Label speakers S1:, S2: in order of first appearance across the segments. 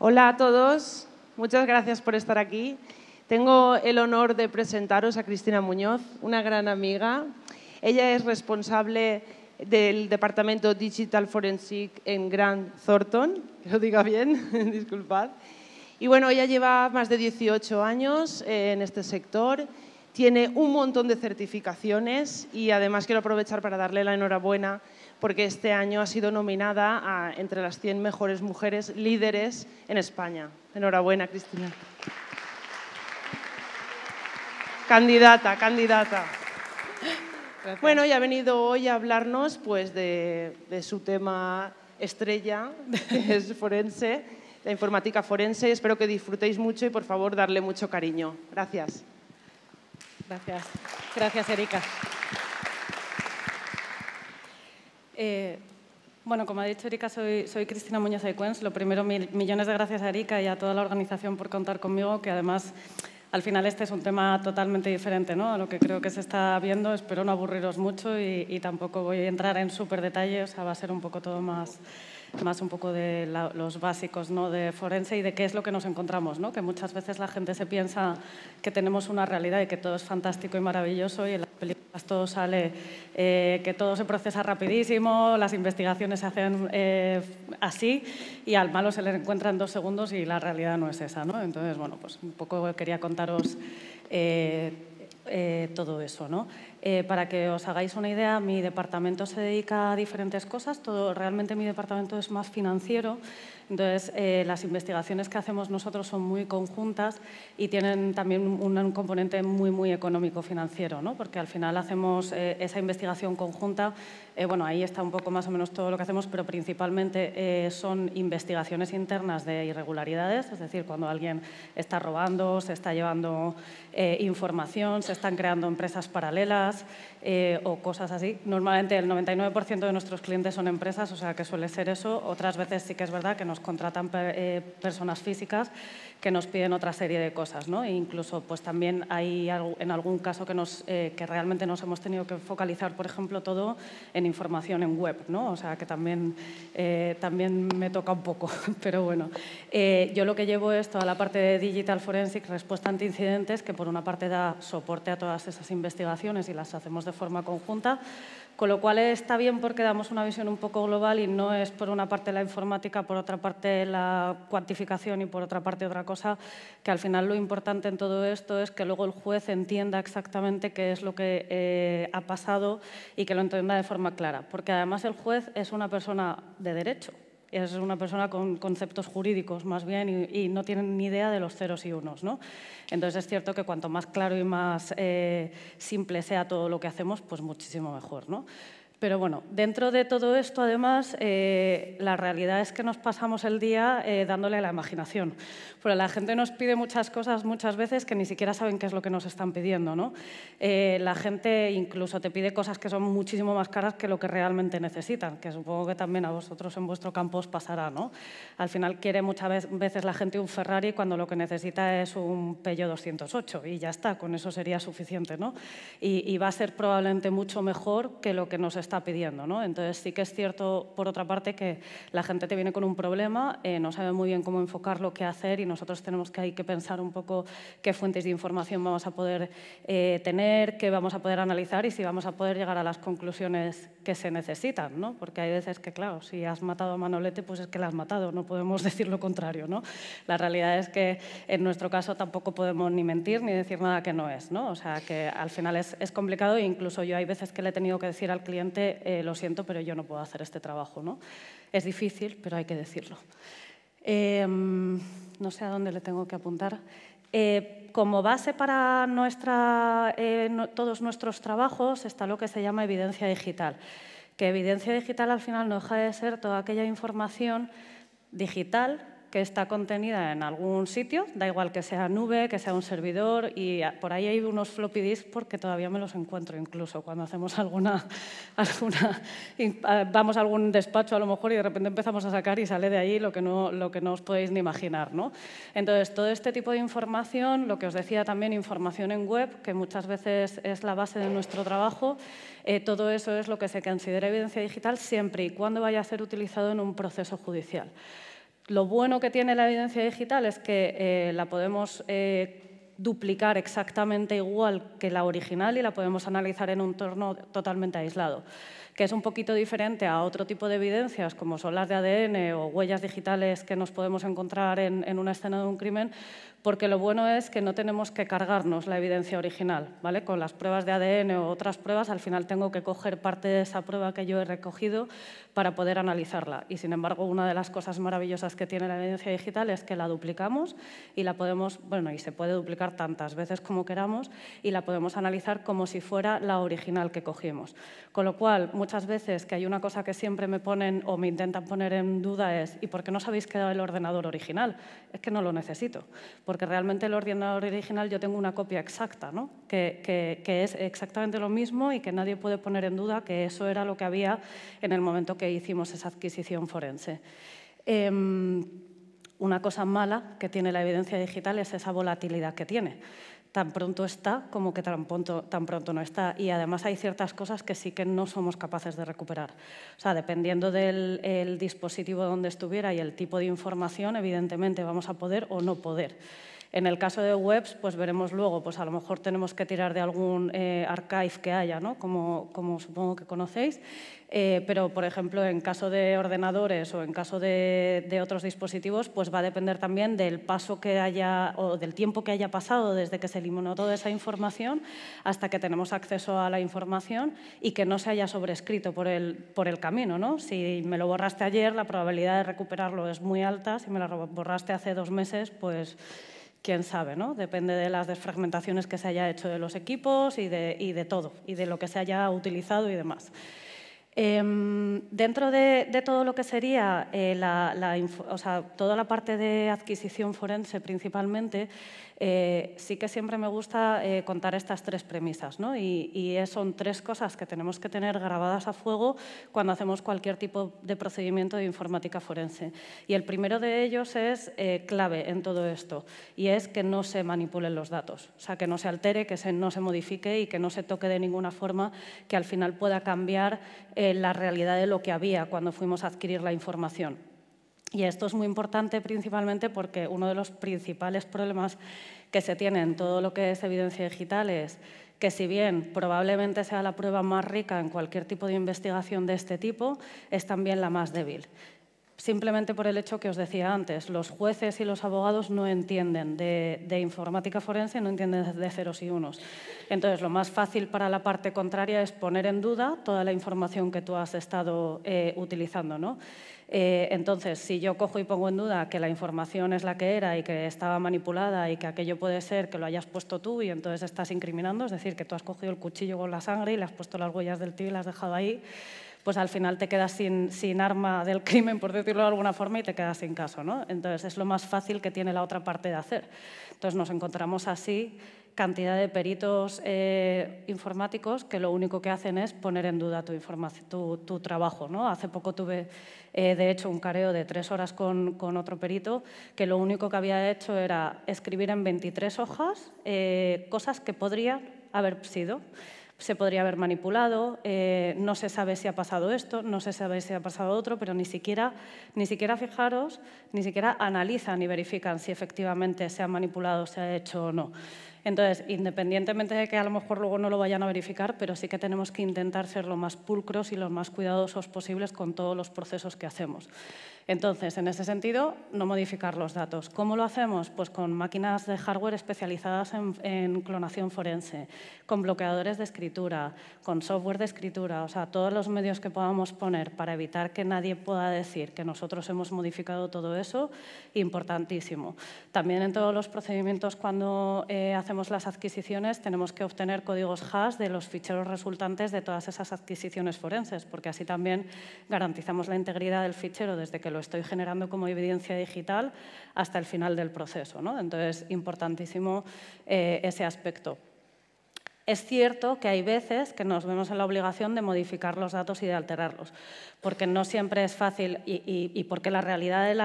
S1: Hola a todos, muchas gracias por estar aquí. Tengo el honor de presentaros a Cristina Muñoz, una gran amiga. Ella es responsable del departamento Digital Forensic en Grand Thornton, que lo diga bien, disculpad. Y bueno, ella lleva más de 18 años eh, en este sector, tiene un montón de certificaciones y además quiero aprovechar para darle la enhorabuena porque este año ha sido nominada a, entre las 100 mejores mujeres líderes en España. Enhorabuena, Cristina. Candidata, candidata. Bueno, y ha venido hoy a hablarnos pues, de, su tema estrella, que es forense, la informática forense. Espero que disfrutéis mucho y por favor darle mucho cariño. Gracias. Gracias. Gracias, Erika.
S2: Eh, bueno, como ha dicho Erika, soy, Cristina Muñoz Aycuens. Lo primero, millones de gracias a Erika y a toda la organización por contar conmigo, que además al final este es un tema totalmente diferente ¿no? a lo que creo que se está viendo. Espero no aburriros mucho y, tampoco voy a entrar en súper detalles, va a ser un poco todo más más un poco de los básicos ¿no? de forense y de qué es lo que nos encontramos, ¿no? que muchas veces la gente se piensa que tenemos una realidad y que todo es fantástico y maravilloso y en las películas todo sale, eh, que todo se procesa rapidísimo, las investigaciones se hacen eh, así y al malo se le encuentra en dos segundos y la realidad no es esa. Entonces, bueno, pues un poco quería contaros eh, todo eso. Eh, para que os hagáis una idea, mi departamento se dedica a diferentes cosas, todo, realmente mi departamento es más financiero, entonces eh, las investigaciones que hacemos nosotros son muy conjuntas y tienen también un, componente muy, muy económico financiero, ¿no? porque al final hacemos eh, esa investigación conjunta eh, bueno, ahí está un poco más o menos todo lo que hacemos, pero principalmente eh, son investigaciones internas de irregularidades, es decir, cuando alguien está robando, se está llevando eh, información, se están creando empresas paralelas o cosas así. Normalmente el 99% de nuestros clientes son empresas, o sea que suele ser eso. Otras veces sí que es verdad que nos contratan personas físicas, que nos piden otra serie de cosas. ¿no? E incluso pues, también hay en algún caso que, nos, eh, realmente nos hemos tenido que focalizar, por ejemplo, todo en información en web. ¿no? O sea, que también, eh, también me toca un poco. Pero bueno, eh, yo lo que llevo es toda la parte de Digital Forensic, respuesta ante incidentes, que por una parte da soporte a todas esas investigaciones y las hacemos de forma conjunta con lo cual está bien porque damos una visión un poco global y no es por una parte la informática, por otra parte la cuantificación y por otra parte otra cosa, que al final lo importante en todo esto es que luego el juez entienda exactamente qué es lo que eh, ha pasado y que lo entienda de forma clara, porque además el juez es una persona de derecho, es una persona con conceptos jurídicos más bien y, no tiene ni idea de los ceros y unos. ¿no? Entonces es cierto que cuanto más claro y más eh, simple sea todo lo que hacemos, pues muchísimo mejor. ¿no? Pero bueno, dentro de todo esto, además, eh, la realidad es que nos pasamos el día eh, dándole a la imaginación. pero la gente nos pide muchas cosas muchas veces que ni siquiera saben qué es lo que nos están pidiendo. ¿no? Eh, la gente incluso te pide cosas que son muchísimo más caras que lo que realmente necesitan, que supongo que también a vosotros en vuestro campo os pasará. ¿no? Al final quiere muchas veces la gente un Ferrari cuando lo que necesita es un Peugeot 208 y ya está, con eso sería suficiente. ¿no? Y, y va a ser probablemente mucho mejor que lo que nos está está pidiendo. ¿no? Entonces sí que es cierto, por otra parte, que la gente te viene con un problema, eh, no sabe muy bien cómo enfocar lo que hacer y nosotros tenemos que, hay que pensar un poco qué fuentes de información vamos a poder eh, tener, qué vamos a poder analizar y si vamos a poder llegar a las conclusiones que se necesitan. ¿no? Porque hay veces que, claro, si has matado a Manolete, pues es que la has matado, no podemos decir lo contrario. ¿no? La realidad es que en nuestro caso tampoco podemos ni mentir ni decir nada que no es. ¿no? O sea, que al final es, es complicado e incluso yo hay veces que le he tenido que decir al cliente eh, lo siento, pero yo no puedo hacer este trabajo. ¿no? Es difícil, pero hay que decirlo. Em, no sé a dónde le tengo que apuntar. Eh, como base para nuestra, eh, todos nuestros trabajos está lo que se llama evidencia digital, que evidencia digital al final no deja de ser toda aquella información digital que está contenida en algún sitio, da igual que sea nube, que sea un servidor, y por ahí hay unos floppy disks porque todavía me los encuentro incluso cuando hacemos alguna, alguna vamos a algún despacho a lo mejor y de repente empezamos a sacar y sale de ahí lo que no, lo que no os podéis ni imaginar. ¿no? Entonces, todo este tipo de información, lo que os decía también, información en web, que muchas veces es la base de nuestro trabajo, eh, todo eso es lo que se considera evidencia digital siempre y cuando vaya a ser utilizado en un proceso judicial. Lo bueno que tiene la evidencia digital es que eh, la podemos eh, duplicar exactamente igual que la original y la podemos analizar en un entorno totalmente aislado, que es un poquito diferente a otro tipo de evidencias como son las de ADN o huellas digitales que nos podemos encontrar en una escena de un crimen, porque lo bueno es que no tenemos que cargarnos la evidencia original, ¿vale? Con las pruebas de ADN o otras pruebas, al final tengo que coger parte de esa prueba que yo he recogido para poder analizarla. Y sin embargo, una de las cosas maravillosas que tiene la evidencia digital es que la duplicamos y la podemos, bueno, y se puede duplicar tantas veces como queramos y la podemos analizar como si fuera la original que cogimos. Con lo cual, muchas veces que hay una cosa que siempre me ponen o me intentan poner en duda es ¿y por qué no os habéis quedado el ordenador original? Es que no lo necesito porque realmente el ordenador original yo tengo una copia exacta, que, es exactamente lo mismo y que nadie puede poner en duda que eso era lo que había en el momento que hicimos esa adquisición forense. Em, una cosa mala que tiene la evidencia digital es esa volatilidad que tiene tan pronto está como que tan pronto, tan pronto no está. Y además hay ciertas cosas que sí que no somos capaces de recuperar. O sea, dependiendo del dispositivo donde estuviera y el tipo de información, evidentemente vamos a poder o no poder. En el caso de webs, pues veremos luego, pues a lo mejor tenemos que tirar de algún eh, archive que haya, ¿no? como, como supongo que conocéis, eh, pero por ejemplo en caso de ordenadores o en caso de, otros dispositivos, pues va a depender también del paso que haya o del tiempo que haya pasado desde que se eliminó toda esa información hasta que tenemos acceso a la información y que no se haya sobrescrito por el, por el camino. ¿no? Si me lo borraste ayer, la probabilidad de recuperarlo es muy alta, si me lo borraste hace dos meses, pues quién sabe, ¿no? Depende de las desfragmentaciones que se haya hecho de los equipos y de, todo, y de lo que se haya utilizado y demás. Em, dentro de, todo lo que sería eh, toda la parte de adquisición forense principalmente, eh, sí que siempre me gusta eh, contar estas tres premisas, ¿no? Y, son tres cosas que tenemos que tener grabadas a fuego cuando hacemos cualquier tipo de procedimiento de informática forense. Y el primero de ellos es eh, clave en todo esto, y es que no se manipulen los datos, o sea, que no se altere, que no se modifique y que no se toque de ninguna forma que al final pueda cambiar la realidad de lo que había cuando fuimos a adquirir la información. Y esto es muy importante principalmente porque uno de los principales problemas que se tiene en todo lo que es evidencia digital es que si bien probablemente sea la prueba más rica en cualquier tipo de investigación de este tipo, es también la más débil. Simplemente por el hecho que os decía antes, los jueces y los abogados no entienden de, informática forense, no entienden de ceros y unos. Entonces, lo más fácil para la parte contraria es poner en duda toda la información que tú has estado eh, utilizando. ¿no? Eh, entonces, si yo cojo y pongo en duda que la información es la que era y que estaba manipulada y que aquello puede ser que lo hayas puesto tú y entonces estás incriminando, es decir, que tú has cogido el cuchillo con la sangre y le has puesto las huellas del tío y las has dejado ahí, pues al final te quedas sin, arma del crimen, por decirlo de alguna forma, y te quedas sin caso. ¿no? Entonces es lo más fácil que tiene la otra parte de hacer. Entonces nos encontramos así cantidad de peritos eh, informáticos que lo único que hacen es poner en duda tu, tu trabajo. ¿no? Hace poco tuve, eh, de hecho, un careo de tres horas con, otro perito que lo único que había hecho era escribir en 23 hojas eh, cosas que podrían haber sido se podría haber manipulado, eh, no se sabe si ha pasado esto, no se sabe si ha pasado otro, pero ni siquiera, ni siquiera fijaros, ni siquiera analizan y verifican si efectivamente se ha manipulado, se ha hecho o no. Entonces, independientemente de que a lo mejor luego no lo vayan a verificar, pero sí que tenemos que intentar ser lo más pulcros y los más cuidadosos posibles con todos los procesos que hacemos. Entonces, en ese sentido, no modificar los datos. ¿Cómo lo hacemos? Pues con máquinas de hardware especializadas en, clonación forense, con bloqueadores de escritura, con software de escritura, o sea, todos los medios que podamos poner para evitar que nadie pueda decir que nosotros hemos modificado todo eso, importantísimo. También en todos los procedimientos cuando eh, hacemos las adquisiciones tenemos que obtener códigos hash de los ficheros resultantes de todas esas adquisiciones forenses, porque así también garantizamos la integridad del fichero desde que lo lo estoy generando como evidencia digital hasta el final del proceso. ¿no? Entonces, importantísimo eh, ese aspecto. Es cierto que hay veces que nos vemos en la obligación de modificar los datos y de alterarlos, porque no siempre es fácil y, porque la realidad en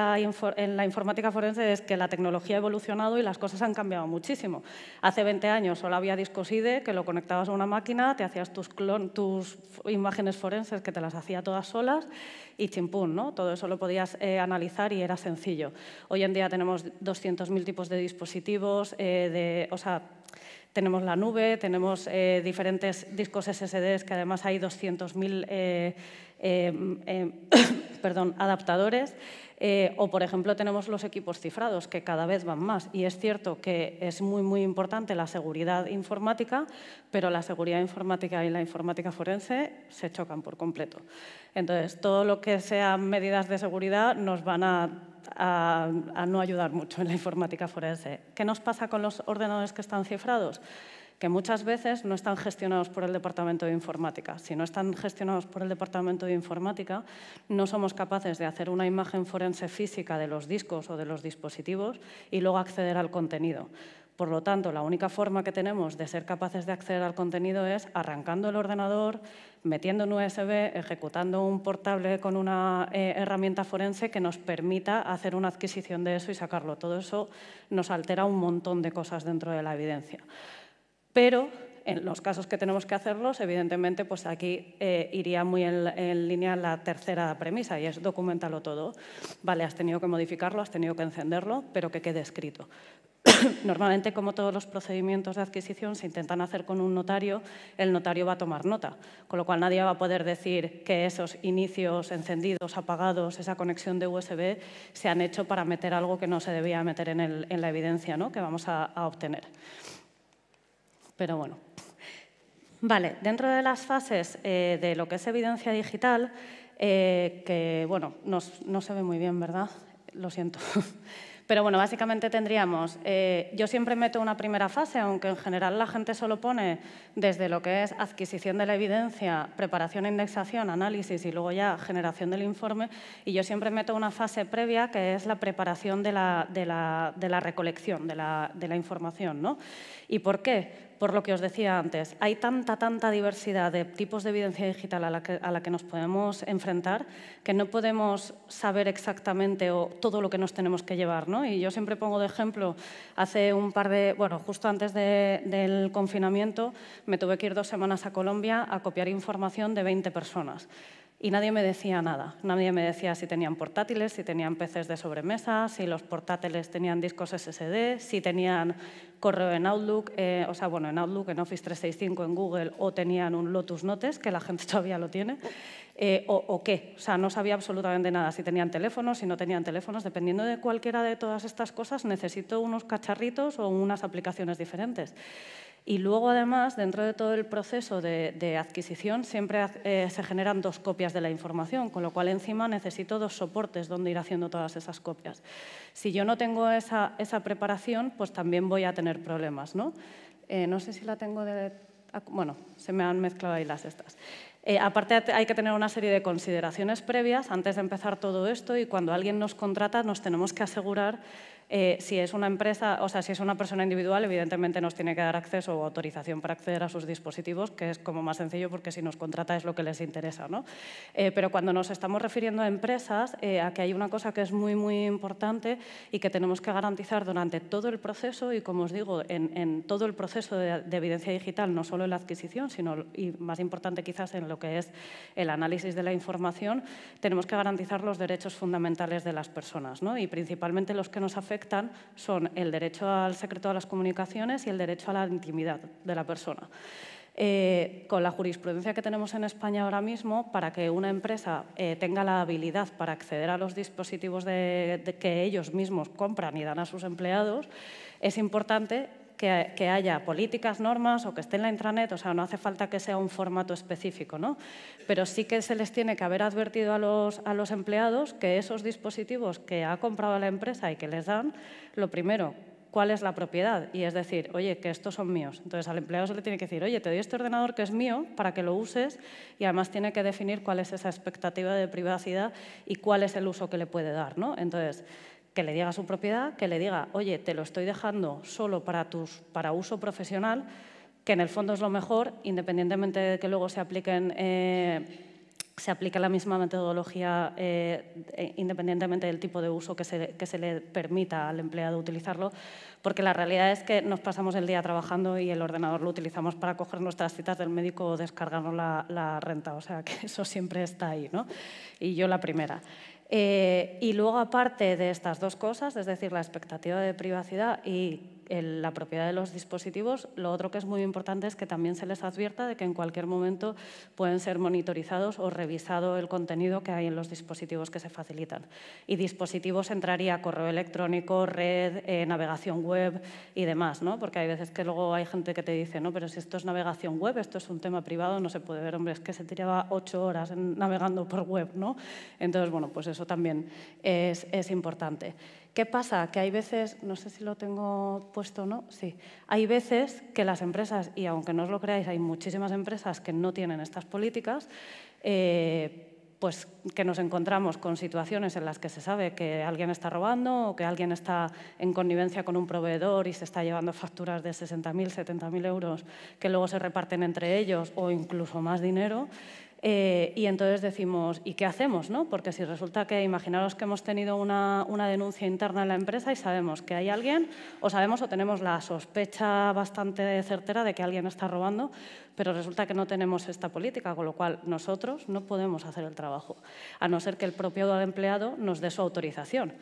S2: la informática forense es que la tecnología ha evolucionado y las cosas han cambiado muchísimo. Hace 20 años solo había discos IDE que lo conectabas a una máquina, te hacías tus, imágenes forenses que te las hacía todas solas y chimpún, ¿no? Todo eso lo podías eh, analizar y era sencillo. Hoy en día tenemos 200.000 tipos de dispositivos, eh, de, o sea, tenemos la nube, tenemos eh, diferentes discos SSDs que además hay 200.000 eh, eh, perdón, adaptadores. o, por ejemplo, tenemos los equipos cifrados, que cada vez van más. Y es cierto que es muy, muy importante la seguridad informática, pero la seguridad informática y la informática forense se chocan por completo. Entonces, todo lo que sean medidas de seguridad nos van a a, no ayudar mucho en la informática forense. ¿Qué nos pasa con los ordenadores que están cifrados? que muchas veces no están gestionados por el Departamento de Informática. Si no están gestionados por el Departamento de Informática, no somos capaces de hacer una imagen forense física de los discos o de los dispositivos y luego acceder al contenido. Por lo tanto, la única forma que tenemos de ser capaces de acceder al contenido es arrancando el ordenador, metiendo un USB, ejecutando un portable con una eh, herramienta forense que nos permita hacer una adquisición de eso y sacarlo. Todo eso nos altera un montón de cosas dentro de la evidencia. Pero en los casos que tenemos que hacerlos, evidentemente, pues aquí eh, iría muy en, en, línea la tercera premisa y es documentarlo todo. Vale, has tenido que modificarlo, has tenido que encenderlo, pero que quede escrito. Normalmente, como todos los procedimientos de adquisición se intentan hacer con un notario, el notario va a tomar nota, con lo cual nadie va a poder decir que esos inicios encendidos, apagados, esa conexión de USB se han hecho para meter algo que no se debía meter en, la evidencia que vamos a, obtener. Pero bueno. Vale, dentro de las fases eh, de lo que es evidencia digital, eh, que bueno, no, no se ve muy bien, ¿verdad? Lo siento. Pero bueno, básicamente tendríamos, eh, yo siempre meto una primera fase, aunque en general la gente solo pone desde lo que es adquisición de la evidencia, preparación, e indexación, análisis y luego ya generación del informe, y yo siempre meto una fase previa que es la preparación de la, recolección, de la, de la información. ¿no? ¿Y por qué? por lo que os decía antes, hay tanta, tanta diversidad de tipos de evidencia digital a la que, nos podemos enfrentar que no podemos saber exactamente todo lo que nos tenemos que llevar. Y yo siempre pongo de ejemplo, hace un par de, bueno, justo antes del confinamiento, me tuve que ir dos semanas a Colombia a copiar información de 20 personas y nadie me decía nada. Nadie me decía si tenían portátiles, si tenían PCs de sobremesa, si los portátiles tenían discos SSD, si tenían correo en Outlook, eh, o sea, bueno, en Outlook, en Office 365, en Google, o tenían un Lotus Notes, que la gente todavía lo tiene, eh, o, o, qué. O sea, no sabía absolutamente nada. Si tenían teléfonos, si no tenían teléfonos, dependiendo de cualquiera de todas estas cosas, necesito unos cacharritos o unas aplicaciones diferentes. Y luego, además, dentro de todo el proceso de, adquisición, siempre eh, se generan dos copias de la información, con lo cual encima necesito dos soportes donde ir haciendo todas esas copias. Si yo no tengo esa, preparación, pues también voy a tener problemas. ¿no? Eh, no sé si la tengo de... Bueno, se me han mezclado ahí las estas. Eh, aparte hay que tener una serie de consideraciones previas antes de empezar todo esto y cuando alguien nos contrata nos tenemos que asegurar eh, si es una empresa, o sea, si es una persona individual, evidentemente nos tiene que dar acceso o autorización para acceder a sus dispositivos, que es como más sencillo porque si nos contrata es lo que les interesa, ¿no? Eh, pero cuando nos estamos refiriendo a empresas, eh, aquí hay una cosa que es muy, muy importante y que tenemos que garantizar durante todo el proceso y, como os digo, en, todo el proceso de, evidencia digital, no solo en la adquisición, sino, y más importante quizás, en lo que es el análisis de la información, tenemos que garantizar los derechos fundamentales de las personas, Y principalmente los que nos afectan son el derecho al secreto de las comunicaciones y el derecho a la intimidad de la persona. Eh, con la jurisprudencia que tenemos en España ahora mismo, para que una empresa eh, tenga la habilidad para acceder a los dispositivos que ellos mismos compran y dan a sus empleados, es importante que, haya políticas, normas o que esté en la intranet, o sea, no hace falta que sea un formato específico, ¿no? Pero sí que se les tiene que haber advertido a los, a los empleados que esos dispositivos que ha comprado la empresa y que les dan, lo primero, cuál es la propiedad y es decir, oye, que estos son míos. Entonces al empleado se le tiene que decir, oye, te doy este ordenador que es mío para que lo uses y además tiene que definir cuál es esa expectativa de privacidad y cuál es el uso que le puede dar. ¿no? Entonces, que le diga su propiedad, que le diga, oye, te lo estoy dejando solo para, tus, para uso profesional, que en el fondo es lo mejor, independientemente de que luego se apliquen... Eh, se aplica la misma metodología eh, e, independientemente del tipo de uso que se, que se, le permita al empleado utilizarlo, porque la realidad es que nos pasamos el día trabajando y el ordenador lo utilizamos para coger nuestras citas del médico o descargarnos la, la renta, o sea que eso siempre está ahí, ¿no? Y yo la primera. Eh, y luego, aparte de estas dos cosas, es decir, la expectativa de privacidad y la propiedad de los dispositivos. Lo otro que es muy importante es que también se les advierta de que en cualquier momento pueden ser monitorizados o revisado el contenido que hay en los dispositivos que se facilitan. Y dispositivos entraría correo electrónico, red, eh, navegación web y demás, ¿no? porque hay veces que luego hay gente que te dice, no, pero si esto es navegación web, esto es un tema privado, no se puede ver, hombre, es que se tiraba ocho horas navegando por web. ¿no? Entonces, bueno, pues eso también es, es importante. ¿Qué pasa? Que hay veces, no sé si lo tengo puesto o no, sí, hay veces que las empresas, y aunque no os lo creáis, hay muchísimas empresas que no tienen estas políticas, eh, pues que nos encontramos con situaciones en las que se sabe que alguien está robando o que alguien está en connivencia con un proveedor y se está llevando facturas de 60.000, 70.000 euros que luego se reparten entre ellos o incluso más dinero. Eh, y entonces decimos, ¿y qué hacemos? No? Porque si resulta que, imaginaros que hemos tenido una, una, denuncia interna en la empresa y sabemos que hay alguien, o sabemos o tenemos la sospecha bastante certera de que alguien está robando, pero resulta que no tenemos esta política, con lo cual nosotros no podemos hacer el trabajo, a no ser que el propio empleado nos dé su autorización.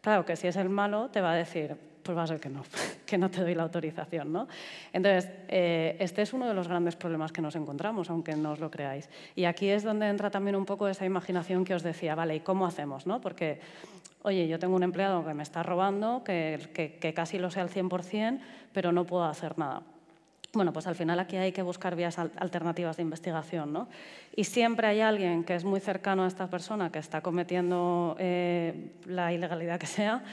S2: Claro que si es el malo, te va a decir, pues va a ser que no, que no te doy la autorización. ¿no? Entonces, eh, este es uno de los grandes problemas que nos encontramos, aunque no os lo creáis. Y aquí es donde entra también un poco esa imaginación que os decía, vale, ¿y cómo hacemos? ¿no? Porque, oye, yo tengo un empleado que me está robando, que, que, casi lo sé al 100%, pero no puedo hacer nada. Bueno, pues al final aquí hay que buscar vías alternativas de investigación, ¿no? Y siempre hay alguien que es muy cercano a esta persona que está cometiendo eh, la ilegalidad que sea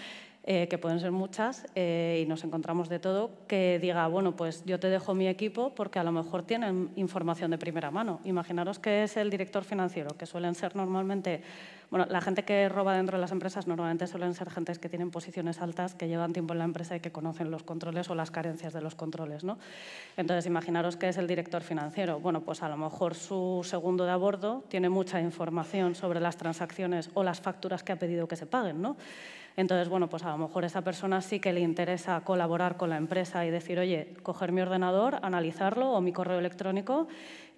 S2: eh, que pueden ser muchas, eh, y nos encontramos de todo, que diga, bueno, pues yo te dejo mi equipo porque a lo mejor tienen información de primera mano. Imaginaros que es el director financiero, que suelen ser normalmente, bueno, la gente que roba dentro de las empresas normalmente suelen ser gentes que tienen posiciones altas, que llevan tiempo en la empresa y que conocen los controles o las carencias de los controles, ¿no? Entonces, imaginaros que es el director financiero. Bueno, pues a lo mejor su segundo de a bordo tiene mucha información sobre las transacciones o las facturas que ha pedido que se paguen, ¿no? Entonces, bueno, pues a lo mejor esa persona sí que le interesa colaborar con la empresa y decir, oye, coger mi ordenador, analizarlo o mi correo electrónico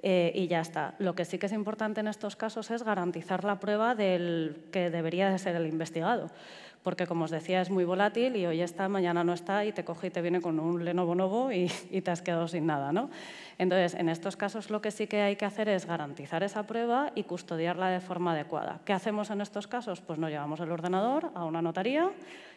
S2: eh, y ya está. Lo que sí que es importante en estos casos es garantizar la prueba del que debería de ser el investigado porque como os decía es muy volátil y hoy está, mañana no está y te coge y te viene con un Lenovo nuevo y, te has quedado sin nada. ¿no? Entonces, en estos casos lo que sí que hay que hacer es garantizar esa prueba y custodiarla de forma adecuada. ¿Qué hacemos en estos casos? Pues nos llevamos el ordenador a una notaría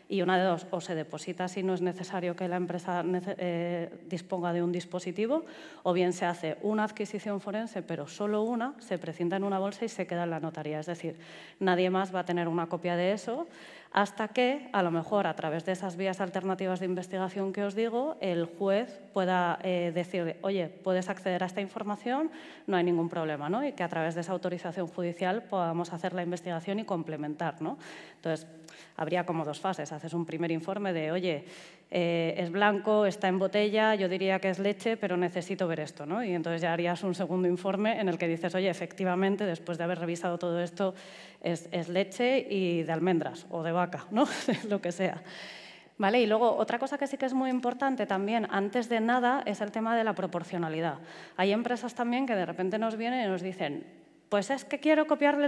S2: y una de dos, o se deposita si no es necesario que la empresa eh, disponga de un dispositivo, o bien se hace una adquisición forense, pero solo una, se presenta en una bolsa y se queda en la notaría. Es decir, nadie más va a tener una copia de eso, hasta que, a lo mejor, a través de esas vías alternativas de investigación que os digo, el juez pueda decirle eh, decir, oye, puedes acceder a esta información, no hay ningún problema, ¿no? y que a través de esa autorización judicial podamos hacer la investigación y complementar. Entonces, habría como dos fases. Haces un primer informe de, oye, eh, es blanco, está en botella, yo diría que es leche, pero necesito ver esto. Y entonces ya harías un segundo informe en el que dices, oye, efectivamente, después de haber revisado todo esto, es, leche y de almendras o de vaca, ¿no? lo que sea. ¿Vale? Y luego, otra cosa que sí que es muy importante también, antes de nada, es el tema de la proporcionalidad. Hay empresas también que de repente nos vienen y nos dicen, pues es que quiero copiarle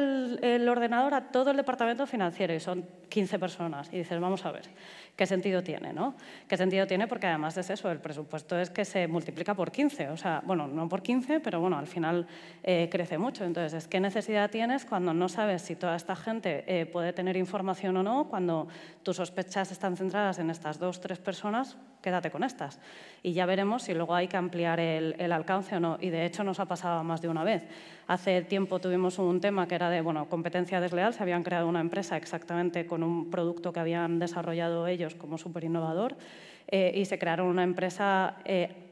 S2: el, ordenador a todo el departamento financiero y son 15 personas. Y dices, vamos a ver, ¿qué sentido tiene? ¿no? ¿Qué sentido tiene? Porque además es eso, el presupuesto es que se multiplica por 15. O sea, bueno, no por 15, pero bueno, al final eh, crece mucho. Entonces, ¿qué necesidad tienes cuando no sabes si toda esta gente eh, puede tener información o no? Cuando tus sospechas están centradas en estas dos, tres personas, quédate con estas. Y ya veremos si luego hay que ampliar el, alcance o no. Y de hecho nos ha pasado más de una vez. Hace tiempo tuvimos un tema que era de bueno, competencia desleal. Se habían creado una empresa exactamente con un producto que habían desarrollado ellos como súper innovador eh, y se crearon una empresa eh,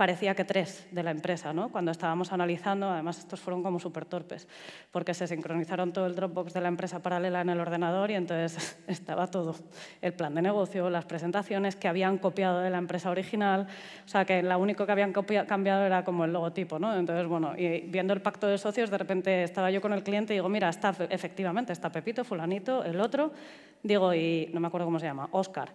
S2: parecía que tres de la empresa, ¿no? Cuando estábamos analizando, además estos fueron como súper torpes, porque se sincronizaron todo el Dropbox de la empresa paralela en el ordenador y entonces estaba todo, el plan de negocio, las presentaciones que habían copiado de la empresa original, o sea, que lo único que habían cambiado era como el logotipo, ¿no? Entonces, bueno, y viendo el pacto de socios, de repente estaba yo con el cliente y digo, mira, está efectivamente, está Pepito, fulanito, el otro, digo, y no me acuerdo cómo se llama, Óscar,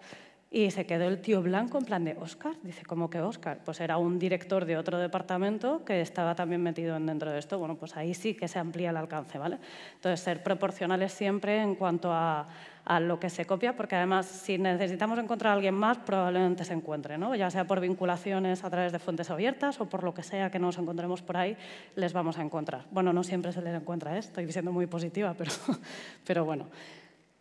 S2: y se quedó el tío blanco en plan de Oscar. Dice, ¿cómo que Oscar? Pues era un director de otro departamento que estaba también metido dentro de esto. Bueno, pues ahí sí que se amplía el alcance, ¿vale? Entonces, ser proporcionales siempre en cuanto a, lo que se copia, porque además, si necesitamos encontrar a alguien más, probablemente se encuentre, ¿no? Ya sea por vinculaciones a través de fuentes abiertas o por lo que sea que nos encontremos por ahí, les vamos a encontrar. Bueno, no siempre se les encuentra, ¿eh? estoy siendo muy positiva, pero, pero bueno.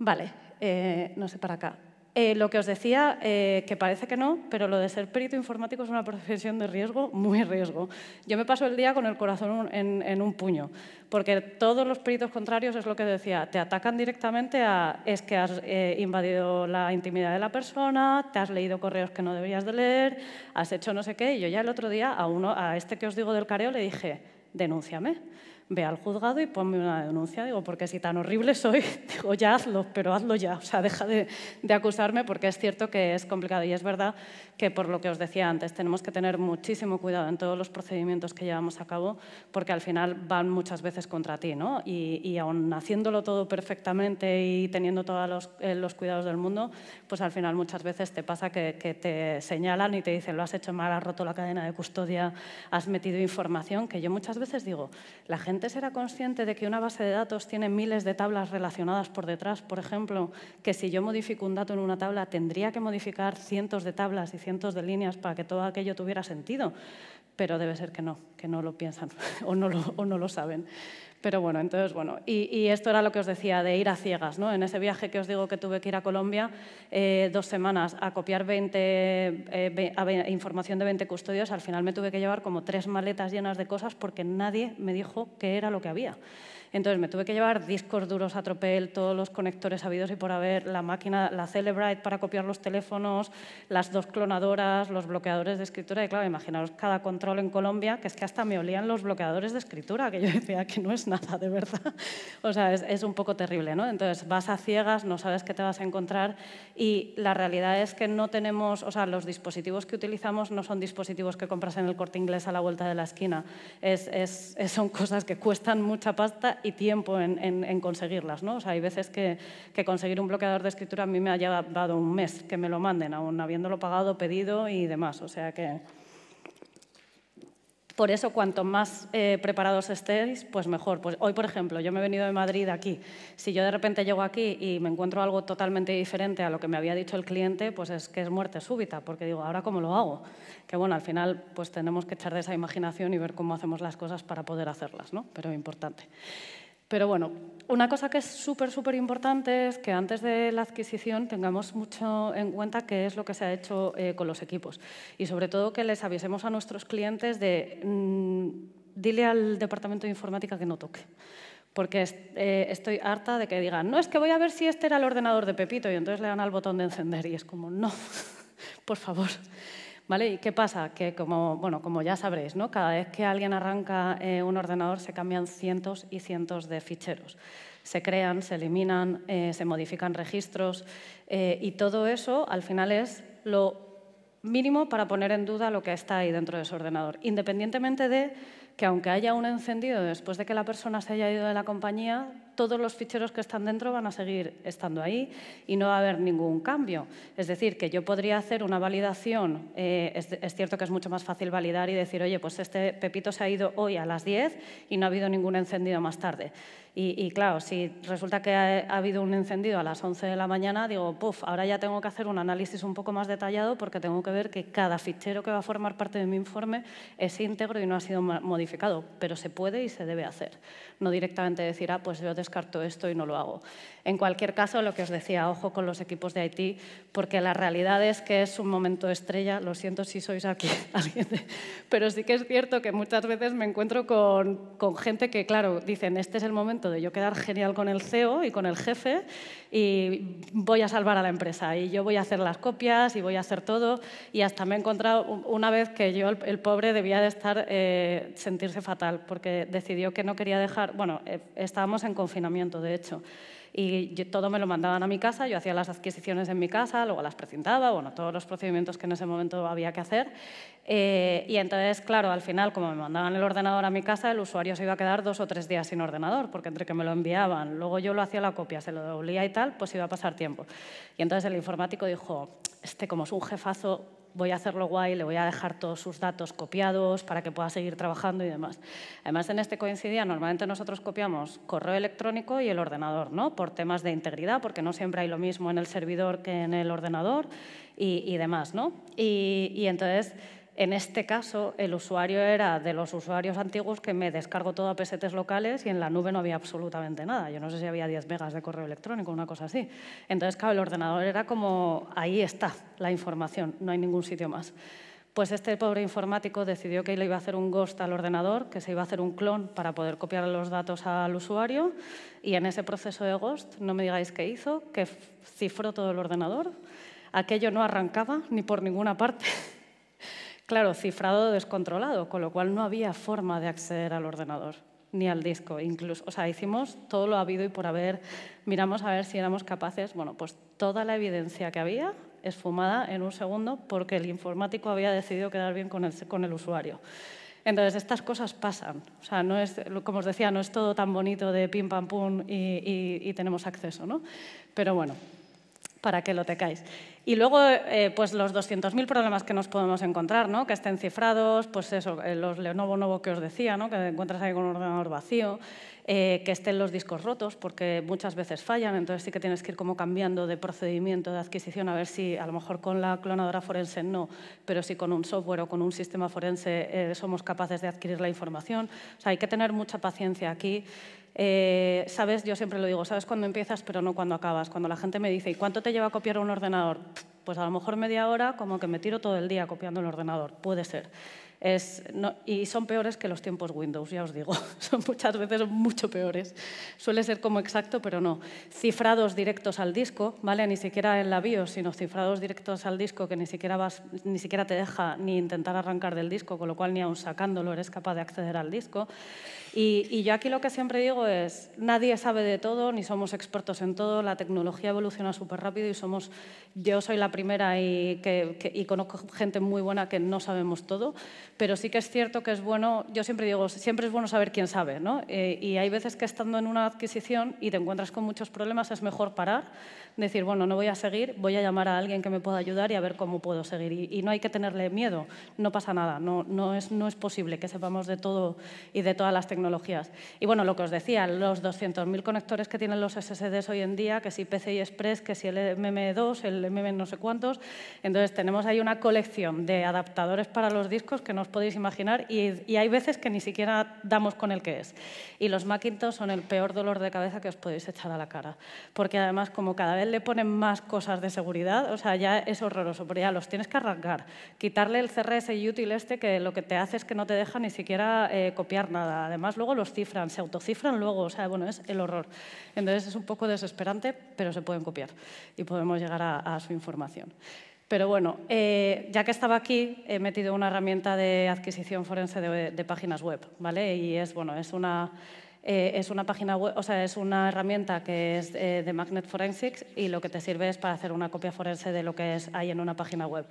S2: Vale, eh, no sé para acá. Eh, lo que os decía, eh, que parece que no, pero lo de ser perito informático es una profesión de riesgo, muy riesgo. Yo me paso el día con el corazón en, un puño, porque todos los peritos contrarios, es lo que decía, te atacan directamente a es que has eh, invadido la intimidad de la persona, te has leído correos que no deberías de leer, has hecho no sé qué, y yo ya el otro día a, a este que os digo del careo le dije, denúnciame ve al juzgado y ponme una denuncia. Digo, porque si tan horrible soy, digo, ya hazlo, pero hazlo ya. O sea, deja de, de, acusarme porque es cierto que es complicado. Y es verdad que, por lo que os decía antes, tenemos que tener muchísimo cuidado en todos los procedimientos que llevamos a cabo porque al final van muchas veces contra ti, ¿no? Y, y aun haciéndolo todo perfectamente y teniendo todos los, eh, cuidados del mundo, pues al final muchas veces te pasa que, que te señalan y te dicen, lo has hecho mal, has roto la cadena de custodia, has metido información, que yo muchas veces digo, la gente antes era consciente de que una base de datos tiene miles de tablas relacionadas por detrás, por ejemplo, que si yo modifico un dato en una tabla tendría que modificar cientos de tablas y cientos de líneas para que todo aquello tuviera sentido, pero debe ser que no, que no lo piensan o no lo saben. Pero bueno, entonces, bueno, y, esto era lo que os decía, de ir a ciegas, ¿no? En ese viaje que os digo que tuve que ir a Colombia, eh, dos semanas a copiar eh, información de 20 custodios, al final me tuve que llevar como tres maletas llenas de cosas porque nadie me dijo qué era lo que había. Entonces me tuve que llevar discos duros a tropel, todos los conectores habidos y por haber, la máquina, la Celebrite para copiar los teléfonos, las dos clonadoras, los bloqueadores de escritura. Y claro, imaginaros cada control en Colombia, que es que hasta me olían los bloqueadores de escritura, que yo decía que no es nada, de verdad. O sea, es, un poco terrible, ¿no? Entonces vas a ciegas, no sabes qué te vas a encontrar y la realidad es que no tenemos, o sea, los dispositivos que utilizamos no son dispositivos que compras en el corte inglés a la vuelta de la esquina. son cosas que cuestan mucha pasta y tiempo en, conseguirlas. ¿no? O sea, hay veces que, que, conseguir un bloqueador de escritura a mí me ha llevado un mes que me lo manden, aún habiéndolo pagado, pedido y demás. O sea que... Por eso, cuanto más eh, preparados estéis, pues mejor. Pues hoy, por ejemplo, yo me he venido de Madrid aquí. Si yo de repente llego aquí y me encuentro algo totalmente diferente a lo que me había dicho el cliente, pues es que es muerte súbita, porque digo, ¿ahora cómo lo hago? Que bueno, al final pues tenemos que echar de esa imaginación y ver cómo hacemos las cosas para poder hacerlas, ¿no? Pero importante. Pero bueno, una cosa que es súper, súper importante es que antes de la adquisición tengamos mucho en cuenta qué es lo que se ha hecho eh, con los equipos y sobre todo que les avisemos a nuestros clientes de mm, dile al departamento de informática que no toque porque eh, estoy harta de que digan, no, es que voy a ver si este era el ordenador de Pepito y entonces le dan al botón de encender y es como, no, por favor. ¿Vale? ¿Y qué pasa? Que como, bueno, como ya sabréis, ¿no? cada vez que alguien arranca eh, un ordenador se cambian cientos y cientos de ficheros. Se crean, se eliminan, eh, se modifican registros eh, y todo eso al final es lo mínimo para poner en duda lo que está ahí dentro de su ordenador. Independientemente de que aunque haya un encendido después de que la persona se haya ido de la compañía, todos los ficheros que están dentro van a seguir estando ahí y no va a haber ningún cambio. Es decir, que yo podría hacer una validación, eh, es, cierto que es mucho más fácil validar y decir, oye, pues este pepito se ha ido hoy a las 10 y no ha habido ningún encendido más tarde. Y, claro, si resulta que ha, habido un encendido a las 11 de la mañana, digo, puff, ahora ya tengo que hacer un análisis un poco más detallado porque tengo que ver que cada fichero que va a formar parte de mi informe es íntegro y no ha sido modificado, pero se puede y se debe hacer. No directamente decir, ah, pues yo descarto esto y no lo hago. En cualquier caso, lo que os decía, ojo con los equipos de Haití, porque la realidad es que es un momento estrella, lo siento si sois aquí pero sí que es cierto que muchas veces me encuentro con, gente que, claro, dicen, este es el momento de yo quedar genial con el CEO y con el jefe y voy a salvar a la empresa y yo voy a hacer las copias y voy a hacer todo y hasta me he encontrado una vez que yo, el pobre, debía de estar, eh, sentirse fatal porque decidió que no quería dejar, bueno, eh, estábamos en confinamiento, de hecho y todo me lo mandaban a mi casa, yo hacía las adquisiciones en mi casa, luego las presentaba, bueno, todos los procedimientos que en ese momento había que hacer. Eh, y entonces, claro, al final, como me mandaban el ordenador a mi casa, el usuario se iba a quedar dos o tres días sin ordenador, porque entre que me lo enviaban, luego yo lo hacía la copia, se lo doblía y tal, pues iba a pasar tiempo. Y entonces el informático dijo, este como es un jefazo voy a hacerlo guay, le voy a dejar todos sus datos copiados para que pueda seguir trabajando y demás. Además, en este coincidía, normalmente nosotros copiamos correo electrónico y el ordenador, ¿no? Por temas de integridad, porque no siempre hay lo mismo en el servidor que en el ordenador y, demás, ¿no? y, y entonces en este caso, el usuario era de los usuarios antiguos que me descargo todo a pesetes locales y en la nube no había absolutamente nada. Yo no sé si había 10 megas de correo electrónico, una cosa así. Entonces, claro, el ordenador era como, ahí está la información, no hay ningún sitio más. Pues este pobre informático decidió que le iba a hacer un ghost al ordenador, que se iba a hacer un clon para poder copiar los datos al usuario y en ese proceso de ghost, no me digáis qué hizo, que cifró todo el ordenador. Aquello no arrancaba ni por ninguna parte Claro, cifrado descontrolado, con lo cual no había forma de acceder al ordenador ni al disco, incluso, o sea, hicimos todo lo habido y por haber, miramos a ver si éramos capaces, bueno, pues toda la evidencia que había esfumada en un segundo porque el informático había decidido quedar bien con el, con el usuario. Entonces, estas cosas pasan. O sea, no es, como os decía, no es todo tan bonito de pim, pam, pum y, tenemos acceso, ¿no? Pero bueno, para que lo tecáis. Y luego, eh, pues los 200.000 problemas que nos podemos encontrar, ¿no? Que estén cifrados, pues eso, eh, los Lenovo Novo que os decía, ¿no? Que encuentras ahí con un ordenador vacío, eh, que estén los discos rotos, porque muchas veces fallan, entonces sí que tienes que ir como cambiando de procedimiento de adquisición, a ver si a lo mejor con la clonadora forense no, pero si con un software o con un sistema forense somos capaces de adquirir la información. hay que tener mucha paciencia aquí. Eh, sabes, yo siempre lo digo, sabes cuándo empiezas pero no cuándo acabas. Cuando la gente me dice, ¿y cuánto te lleva copiar un ordenador? Pues a lo mejor media hora, como que me tiro todo el día copiando el ordenador, puede ser. y son peores que los tiempos Windows, ya os digo. Son muchas veces mucho peores. Suele ser como exacto, pero no. Cifrados directos al disco, ¿vale? Ni siquiera en la BIOS, sino cifrados directos al disco que ni siquiera, ni siquiera te deja ni intentar arrancar del disco, con lo cual ni aun sacándolo eres capaz de acceder al disco. Y, yo aquí lo que siempre digo es, nadie sabe de todo, ni somos expertos en todo, la tecnología evoluciona súper rápido y somos, yo soy la primera y, que, conozco gente muy buena que no sabemos todo, pero sí que es cierto que es bueno, yo siempre digo, siempre es bueno saber quién sabe, ¿no? Eh, y hay veces que estando en una adquisición y te encuentras con muchos problemas, es mejor parar, decir, bueno, no voy a seguir, voy a llamar a alguien que me pueda ayudar y a ver cómo puedo seguir. Y, y no hay que tenerle miedo, no pasa nada, no, no, es, no es posible que sepamos de todo y de todas las tecnologías tecnologías. Y bueno, lo que os decía, los 200.000 conectores que tienen los SSDs hoy en día, que si PCI Express, que si el MM2, el MM no sé cuántos. Entonces tenemos ahí una colección de adaptadores para los discos que no os podéis imaginar y, hay veces que ni siquiera damos con el que es. Y los Macintosh son el peor dolor de cabeza que os podéis echar a la cara. Porque además, como cada vez le ponen más cosas de seguridad, o sea, ya es horroroso, pero ya los tienes que arrancar. Quitarle el CRS y útil este que lo que te hace es que no te deja ni siquiera eh, copiar nada. Además, luego los cifran, se autocifran luego, o sea, bueno, es el horror. Entonces es un poco desesperante, pero se pueden copiar y podemos llegar a, su información. Pero bueno, eh, ya que estaba aquí, he metido una herramienta de adquisición forense de, páginas web, ¿vale? Y es, bueno, es una, eh, es una página web, o sea, es una herramienta que es eh, de Magnet Forensics y lo que te sirve es para hacer una copia forense de lo que es, hay en una página web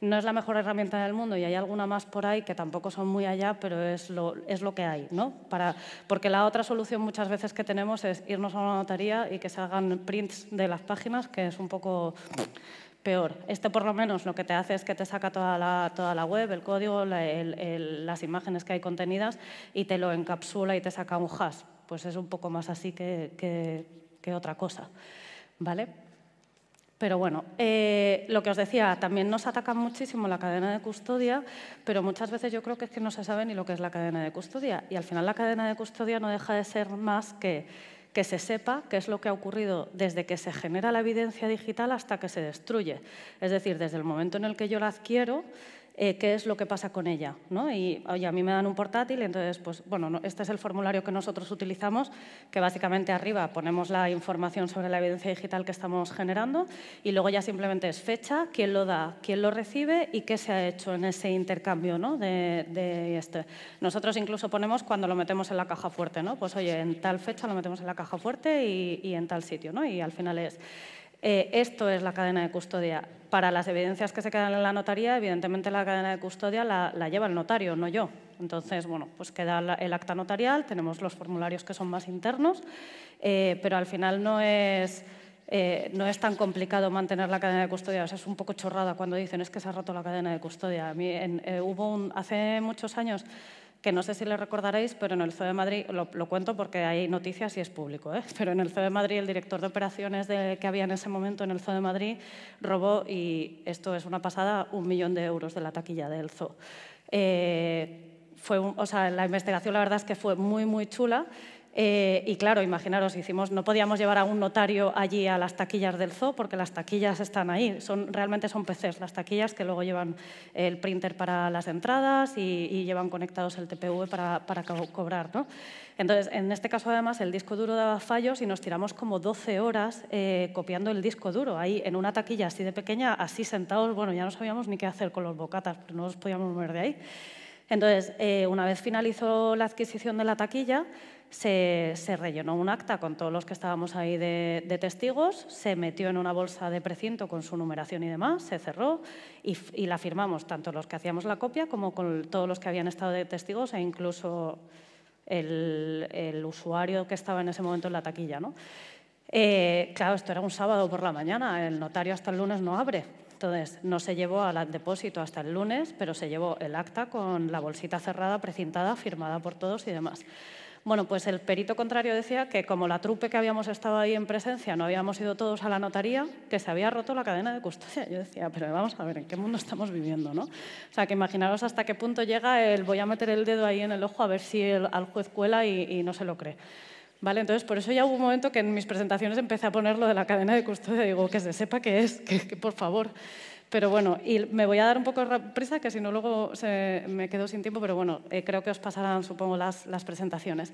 S2: no es la mejor herramienta del mundo y hay alguna más por ahí que tampoco son muy allá, pero es lo, es lo que hay, ¿no? porque la otra solución muchas veces que tenemos es irnos a una notaría y que se hagan prints de las páginas, que es un poco peor. Este por lo menos lo que te hace es que te saca toda la, toda la web, el código, las imágenes que hay contenidas y te lo encapsula y te saca un hash. Pues es un poco más así que, que, que otra cosa. ¿Vale? Pero bueno, eh, lo que os decía, también nos ataca muchísimo la cadena de custodia, pero muchas veces yo creo que es que no se sabe ni lo que es la cadena de custodia. Y al final la cadena de custodia no deja de ser más que que se sepa qué es lo que ha ocurrido desde que se genera la evidencia digital hasta que se destruye. Es decir, desde el momento en el que yo la adquiero, eh, qué es lo que pasa con ella. ¿no? Y oye, a mí me dan un portátil, entonces, pues bueno, este es el formulario que nosotros utilizamos, que básicamente arriba ponemos la información sobre la evidencia digital que estamos generando y luego ya simplemente es fecha, quién lo da, quién lo recibe y qué se ha hecho en ese intercambio ¿no? de, este. Nosotros incluso ponemos cuando lo metemos en la caja fuerte, ¿no? Pues oye, en tal fecha lo metemos en la caja fuerte y, y en tal sitio, ¿no? Y al final es eh, esto es la cadena de custodia. Para las evidencias que se quedan en la notaría, evidentemente la cadena de custodia la, lleva el notario, no yo. Entonces, bueno, pues queda el acta notarial, tenemos los formularios que son más internos, eh, pero al final no es... Eh, no es tan complicado mantener la cadena de custodia. O sea, es un poco chorrada cuando dicen es que se ha roto la cadena de custodia. hubo hace muchos años que no sé si le recordaréis, pero en el Zoo e de Madrid, lo, cuento porque hay noticias y es público, ¿eh? pero en el Zoo e de Madrid el director de operaciones que había en ese momento en el Zoo e de Madrid robó, y esto es una pasada, un millón de euros de la taquilla del zoo. Eh, fue o sea, la investigación la verdad es que fue muy, muy chula eh, y claro, imaginaros, hicimos, no podíamos llevar a un notario allí a las taquillas del zoo porque las taquillas están ahí, son, realmente son PCs, las taquillas que luego llevan el printer para las entradas y, llevan conectados el TPV para, para cobrar. ¿no? Entonces, en este caso además el disco duro daba fallos y nos tiramos como 12 horas eh, copiando el disco duro, ahí en una taquilla así de pequeña, así sentados, bueno, ya no sabíamos ni qué hacer con los bocatas, pero no nos podíamos mover de ahí. Entonces, eh, una vez finalizó la adquisición de la taquilla, se, rellenó un acta con todos los que estábamos ahí de, testigos, se metió en una bolsa de precinto con su numeración y demás, se cerró y, la firmamos tanto los que hacíamos la copia como con todos los que habían estado de testigos e incluso el, usuario que estaba en ese momento en la taquilla. Eh, claro, esto era un sábado por la mañana, el notario hasta el lunes no abre. Entonces, no se llevó al depósito hasta el lunes, pero se llevó el acta con la bolsita cerrada, precintada, firmada por todos y demás. Bueno, pues el perito contrario decía que como la trupe que habíamos estado ahí en presencia no habíamos ido todos a la notaría, que se había roto la cadena de custodia. Yo decía, pero vamos a ver, ¿en qué mundo estamos viviendo? ¿no? O sea, que imaginaros hasta qué punto llega el voy a meter el dedo ahí en el ojo a ver si al juez cuela y, no se lo cree. Vale, entonces, por eso ya hubo un momento que en mis presentaciones empecé a poner lo de la cadena de custodia. Digo, que se sepa qué es, que, que por favor. Pero bueno, y me voy a dar un poco de prisa, que si no luego me quedo sin tiempo, pero bueno, eh, creo que os pasarán, supongo, las, presentaciones.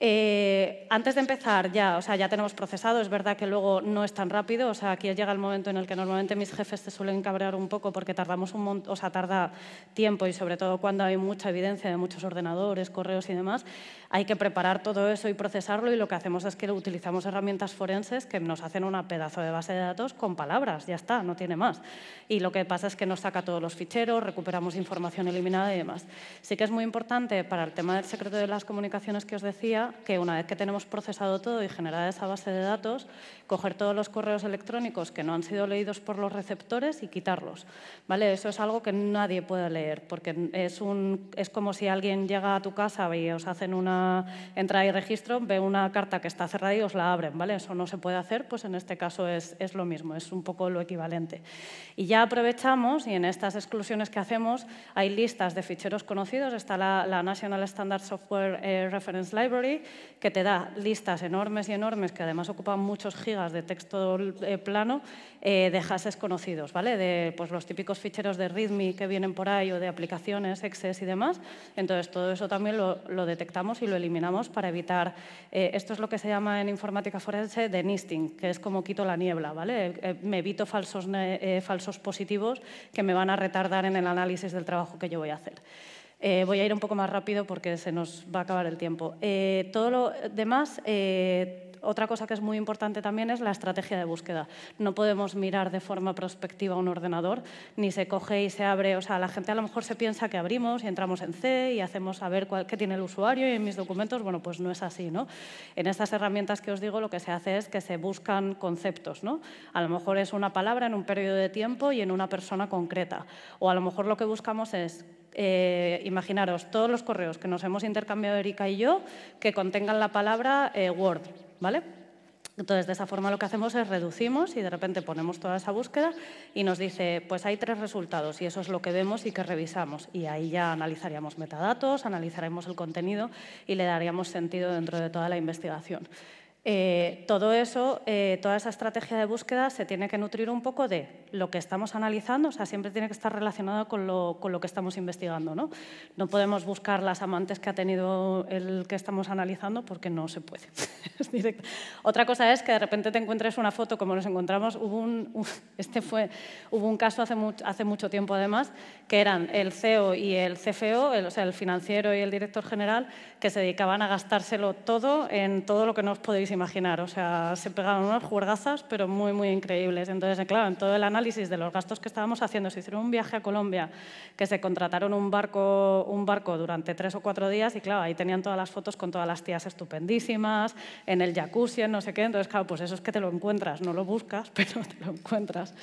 S2: Eh, antes de empezar, ya, o sea, ya tenemos procesado, es verdad que luego no es tan rápido, o sea, aquí llega el momento en el que normalmente mis jefes se suelen cabrear un poco porque tardamos un montón, o sea, tarda tiempo y sobre todo cuando hay mucha evidencia de muchos ordenadores, correos y demás, hay que preparar todo eso y procesarlo y lo que hacemos es que utilizamos herramientas forenses que nos hacen una pedazo de base de datos con palabras, ya está, no tiene más. Y lo que pasa es que nos saca todos los ficheros, recuperamos información eliminada y demás. Sí que es muy importante para el tema del secreto de las comunicaciones que os decía, que una vez que tenemos procesado todo y generada esa base de datos, coger todos los correos electrónicos que no han sido leídos por los receptores y quitarlos. ¿Vale? Eso es algo que nadie puede leer, porque es, un, es como si alguien llega a tu casa y os hacen una entrada y registro, ve una carta que está cerrada y os la abren. ¿vale? Eso no se puede hacer, pues en este caso es, es lo mismo, es un poco lo equivalente. Y ya aprovechamos y en estas exclusiones que hacemos hay listas de ficheros conocidos. Está la, National Standard Software eh, Reference Library que te da listas enormes y enormes que además ocupan muchos gigas de texto eh, plano eh, de hashes conocidos, ¿vale? De pues, los típicos ficheros de README que vienen por ahí o de aplicaciones, exes y demás. Entonces todo eso también lo, detectamos y lo eliminamos para evitar. esto es lo que se llama en informática forense de nisting, que es como quito la niebla, ¿vale? me evito falsos, falsos positivos que me van a retardar en el análisis del trabajo que yo voy a hacer. Eh, voy a ir un poco más rápido porque se nos va a acabar el tiempo. Eh, todo lo demás, eh, otra cosa que es muy importante también es la estrategia de búsqueda. No podemos mirar de forma prospectiva un ordenador, ni se coge y se abre. O sea, la gente a lo mejor se piensa que abrimos y entramos en C y hacemos a ver cuál, qué tiene el usuario y en mis documentos, bueno, pues no es así, ¿no? En estas herramientas que os digo lo que se hace es que se buscan conceptos, ¿no? A lo mejor es una palabra en un periodo de tiempo y en una persona concreta. O a lo mejor lo que buscamos es eh, imaginaros todos los correos que nos hemos intercambiado Erika y yo que contengan la palabra eh, Word, ¿vale? Entonces, de esa forma lo que hacemos es reducimos y de repente ponemos toda esa búsqueda y nos dice, pues hay tres resultados y eso es lo que vemos y que revisamos. Y ahí ya analizaríamos metadatos, analizaremos el contenido y le daríamos sentido dentro de toda la investigación. Eh, todo eso, eh, toda esa estrategia de búsqueda se tiene que nutrir un poco de lo que estamos analizando, o sea, siempre tiene que estar relacionado con lo, con lo que estamos investigando. ¿no? no podemos buscar las amantes que ha tenido el que estamos analizando porque no se puede. Otra cosa es que de repente te encuentres una foto como nos encontramos. Hubo un, este fue, hubo un caso hace, hace mucho tiempo, además, que eran el CEO y el CFO, o sea, el financiero y el director general, que se dedicaban a gastárselo todo en todo lo que nos podéis imaginar. O sea, se pegaron unas juergazas, pero muy, muy increíbles. Entonces, claro, en todo el análisis de los gastos que estábamos haciendo, se hicieron un viaje a Colombia, que se contrataron un barco, un barco durante tres o cuatro días y, claro, ahí tenían todas las fotos con todas las tías estupendísimas, en el jacuzzi, no sé qué. Entonces, claro, pues eso es que te lo encuentras, no lo buscas, pero te lo encuentras.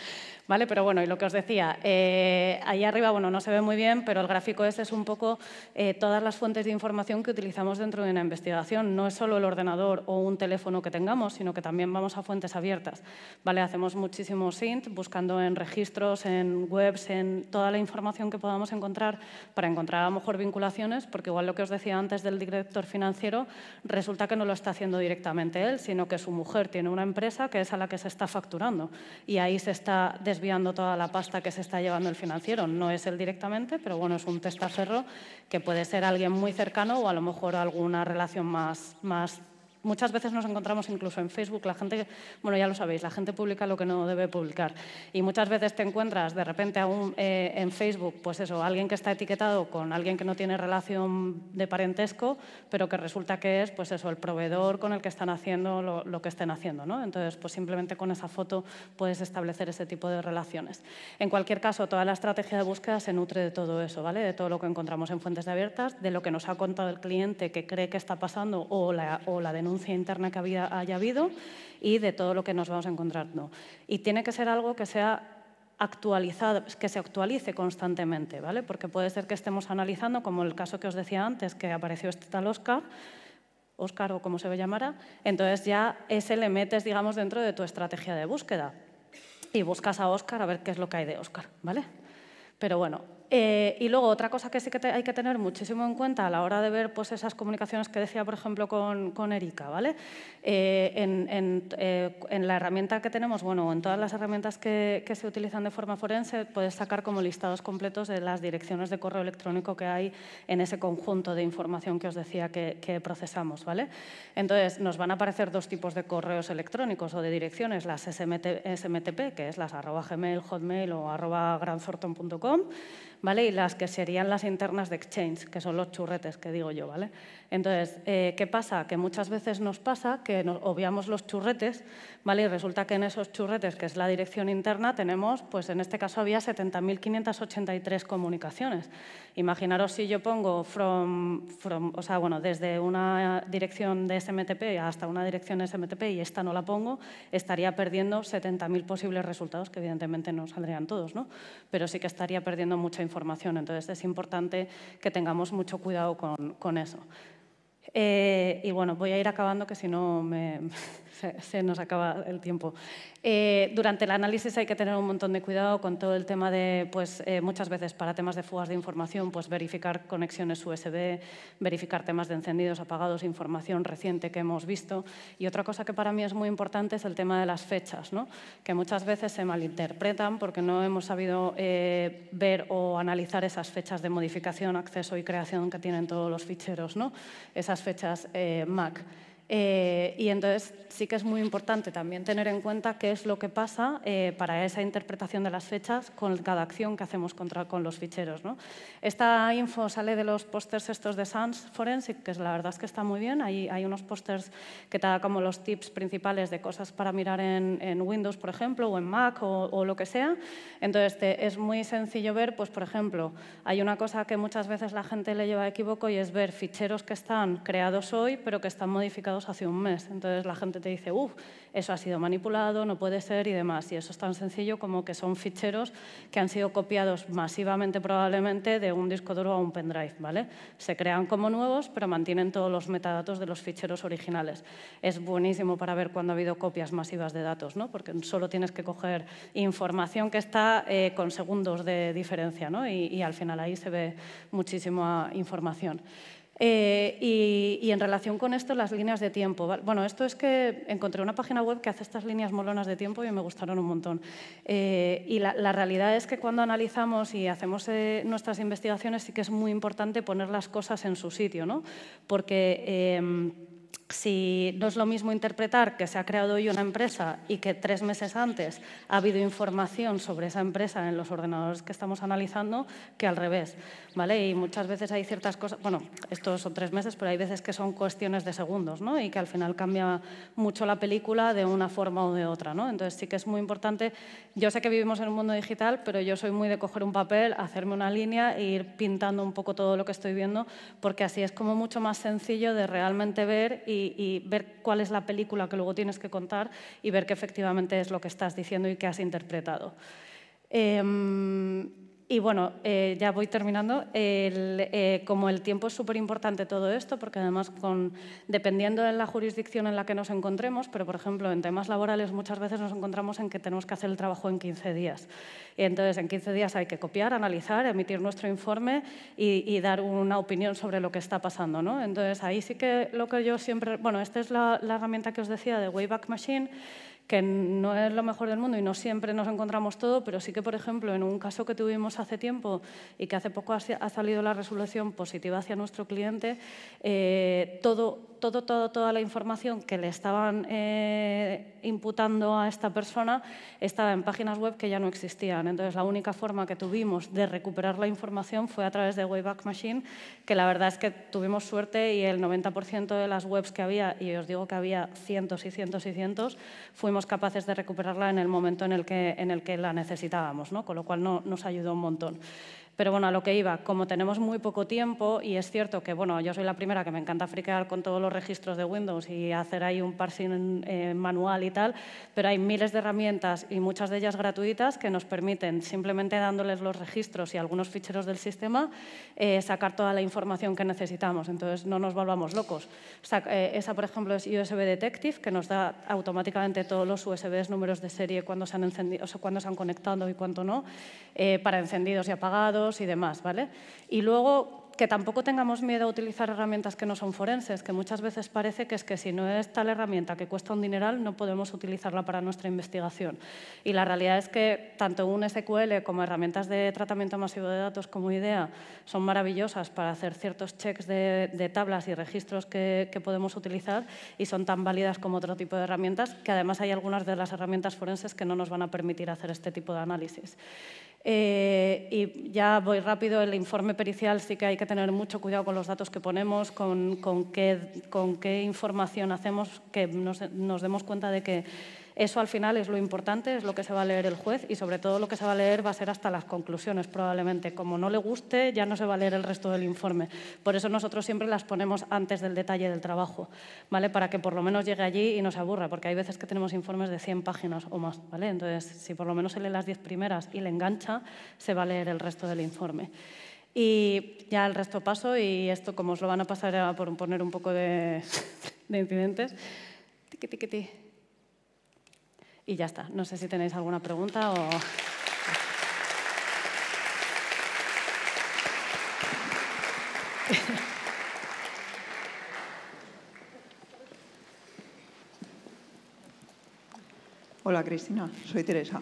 S2: ¿vale? Pero bueno, y lo que os decía, eh, ahí arriba, bueno, no se ve muy bien, pero el gráfico ese es un poco eh, todas las fuentes de información que utilizamos dentro de una investigación. No es solo el ordenador o un teléfono que tengamos, sino que también vamos a fuentes abiertas, ¿vale? Hacemos muchísimo SINT buscando en registros, en webs, en toda la información que podamos encontrar para encontrar a lo mejor vinculaciones, porque igual lo que os decía antes del director financiero, resulta que no lo está haciendo directamente él, sino que su mujer tiene una empresa que es a la que se está facturando y ahí se está desviando toda la pasta que se está llevando el financiero. No es él directamente, pero bueno, es un testaferro que puede ser alguien muy cercano o a lo mejor alguna relación más, más muchas veces nos encontramos incluso en Facebook, la gente, bueno, ya lo sabéis, la gente publica lo que no debe publicar. Y muchas veces te encuentras de repente aún eh, en Facebook, pues eso, alguien que está etiquetado con alguien que no tiene relación de parentesco, pero que resulta que es, pues eso, el proveedor con el que están haciendo lo, que estén haciendo, ¿no? Entonces, pues simplemente con esa foto puedes establecer ese tipo de relaciones. En cualquier caso, toda la estrategia de búsqueda se nutre de todo eso, ¿vale? De todo lo que encontramos en fuentes de abiertas, de lo que nos ha contado el cliente que cree que está pasando o o la denuncia interna que haya habido y de todo lo que nos vamos a encontrando. Y tiene que ser algo que sea actualizado, que se actualice constantemente, ¿vale? Porque puede ser que estemos analizando, como el caso que os decía antes, que apareció este tal Oscar, Oscar o como se lo llamara, entonces ya ese le metes, digamos, dentro de tu estrategia de búsqueda. Y buscas a Oscar a ver qué es lo que hay de Oscar, ¿vale? Pero bueno, eh, y luego, otra cosa que sí que hay que tener muchísimo en cuenta a la hora de ver pues, esas comunicaciones que decía, por ejemplo, con, Erika, ¿vale? Eh, eh, en, la herramienta que tenemos, bueno, en todas las herramientas que, se utilizan de forma forense, puedes sacar como listados completos de las direcciones de correo electrónico que hay en ese conjunto de información que os decía que, procesamos, ¿vale? Entonces, nos van a aparecer dos tipos de correos electrónicos o de direcciones, las SMTP, que es las arroba gmail, hotmail o arroba grandforton.com ¿vale? Y las que serían las internas de Exchange, que son los churretes que digo yo, ¿vale? Entonces, eh, ¿qué pasa? Que muchas veces nos pasa que nos obviamos los churretes, ¿vale? Y resulta que en esos churretes, que es la dirección interna, tenemos, pues en este caso había 70.583 comunicaciones. Imaginaros si yo pongo from, from, o sea, bueno, desde una dirección de SMTP hasta una dirección de SMTP y esta no la pongo, estaría perdiendo 70.000 posibles resultados, que evidentemente no saldrían todos, ¿no? Pero sí que estaría perdiendo mucha información información. Entonces es importante que tengamos mucho cuidado con, eso. Eh, y bueno, voy a ir acabando que si no me... se, nos acaba el tiempo. Eh, durante el análisis hay que tener un montón de cuidado con todo el tema de, pues eh, muchas veces para temas de fugas de información, pues verificar conexiones USB, verificar temas de encendidos, apagados, información reciente que hemos visto. Y otra cosa que para mí es muy importante es el tema de las fechas, ¿no? que muchas veces se malinterpretan porque no hemos sabido eh, ver o analizar esas fechas de modificación, acceso y creación que tienen todos los ficheros, ¿no? esas fechas MAC. Eh, y entonces sí que es muy importante también tener en cuenta qué es lo que pasa eh, para esa interpretación de las fechas con cada acción que hacemos contra, con los ficheros. ¿no? Esta info sale de los pósters estos de Sans Forensic, que es, la verdad es que está muy bien. Hay, hay unos pósters que te da como los tips principales de cosas para mirar en, Windows, por ejemplo, o en Mac o, lo que sea. Entonces es muy sencillo ver, pues por ejemplo, hay una cosa que muchas veces la gente le lleva a equivoco y es ver ficheros que están creados hoy pero que están modificados hace un mes. Entonces la gente te dice, uff, eso ha sido manipulado, no puede ser y demás. Y eso es tan sencillo como que son ficheros que han sido copiados masivamente probablemente de un disco duro a un pendrive, ¿vale? Se crean como nuevos, pero mantienen todos los metadatos de los ficheros originales. Es buenísimo para ver cuando ha habido copias masivas de datos, ¿no? Porque solo tienes que coger información que está eh, con segundos de diferencia, ¿no? y al final ahí se ve muchísima información. Eh, y, en relación con esto, las líneas de tiempo. Bueno, esto es que encontré una página web que hace estas líneas molonas de tiempo y me gustaron un montón. Eh, y la, realidad es que cuando analizamos y hacemos eh, nuestras investigaciones sí que es muy importante poner las cosas en su sitio, ¿no? Porque em, si no es lo mismo interpretar que se ha creado hoy una empresa y que tres meses antes ha habido información sobre esa empresa en los ordenadores que estamos analizando que al revés, ¿vale? Y muchas veces hay ciertas cosas, bueno, estos son tres meses, pero hay veces que son cuestiones de segundos, ¿no? Y que al final cambia mucho la película de una forma o de otra, ¿no? Entonces sí que es muy importante, yo sé que vivimos en un mundo digital, pero yo soy muy de coger un papel, hacerme una línea e ir pintando un poco todo lo que estoy viendo, porque así es como mucho más sencillo de realmente ver y, ver cuál es la película que luego tienes que contar y ver que efectivamente es lo que estás diciendo y que has interpretado. Em, y bueno, eh, ya voy terminando. Eh, como el tiempo es súper importante todo esto, porque además con, dependiendo de la jurisdicción en la que nos encontremos, pero por ejemplo en temas laborales muchas veces nos encontramos en que tenemos que hacer el trabajo en 15 días. Y entonces en 15 días hay que copiar, analizar, emitir nuestro informe y, dar una opinión sobre lo que está pasando. ¿no? Entonces ahí sí que lo que yo siempre... Bueno, esta es la, la herramienta que os decía de Wayback Machine que no es lo mejor del mundo y no siempre nos encontramos todo, pero sí que, por ejemplo, en un caso que tuvimos hace tiempo y que hace poco ha salido la resolución positiva hacia nuestro cliente, eh, todo todo, toda la información que le estaban eh, imputando a esta persona estaba en páginas web que ya no existían. Entonces, la única forma que tuvimos de recuperar la información fue a través de Wayback Machine, que la verdad es que tuvimos suerte y el 90% de las webs que había, y os digo que había cientos y cientos y cientos, fuimos capaces de recuperarla en el momento en el que, en el que la necesitábamos, con lo cual nos ayudó un montón. Pero bueno, a lo que iba, como tenemos muy poco tiempo y es cierto que bueno, yo soy la primera que me encanta friquear con todos los registros de Windows y hacer ahí un parsing eh, manual y tal, pero hay miles de herramientas y muchas de ellas gratuitas que nos permiten, simplemente dándoles los registros y algunos ficheros del sistema, eh, sacar toda la información que necesitamos. Entonces, no nos volvamos locos. Eh, esa, por ejemplo, es USB Detective, que nos da automáticamente todos los USBs números de serie cuando se han, encendido, o cuando se han conectado y cuánto no, para encendidos y apagados y demás, ¿vale? Y luego, que tampoco tengamos miedo a utilizar herramientas que no son forenses, que muchas veces parece que es que si no es tal herramienta que cuesta un dineral, no podemos utilizarla para nuestra investigación. Y la realidad es que tanto un SQL como herramientas de tratamiento masivo de datos como IDEA son maravillosas para hacer ciertos checks de, tablas y registros que, podemos utilizar y son tan válidas como otro tipo de herramientas, que además hay algunas de las herramientas forenses que no nos van a permitir hacer este tipo de análisis. Eh, y ya voy rápido, el informe pericial sí que hay que tener mucho cuidado con los datos que ponemos, con, qué, información hacemos, que nos, demos cuenta de que eso al final es lo importante, es lo que se va a leer el juez y sobre todo lo que se va a leer va a ser hasta las conclusiones probablemente. Como no le guste, ya no se va a leer el resto del informe. Por eso nosotros siempre las ponemos antes del detalle del trabajo, ¿vale? Para que por lo menos llegue allí y no se aburra, porque hay veces que tenemos informes de 100 páginas o más, ¿vale? Entonces, si por lo menos se lee las 10 primeras y le engancha, se va a leer el resto del informe. Y ya el resto paso y esto, como os lo van a pasar a por poner un poco de, incidentes. Y ya está. No sé si tenéis alguna pregunta o...
S1: Hola Cristina, soy Teresa.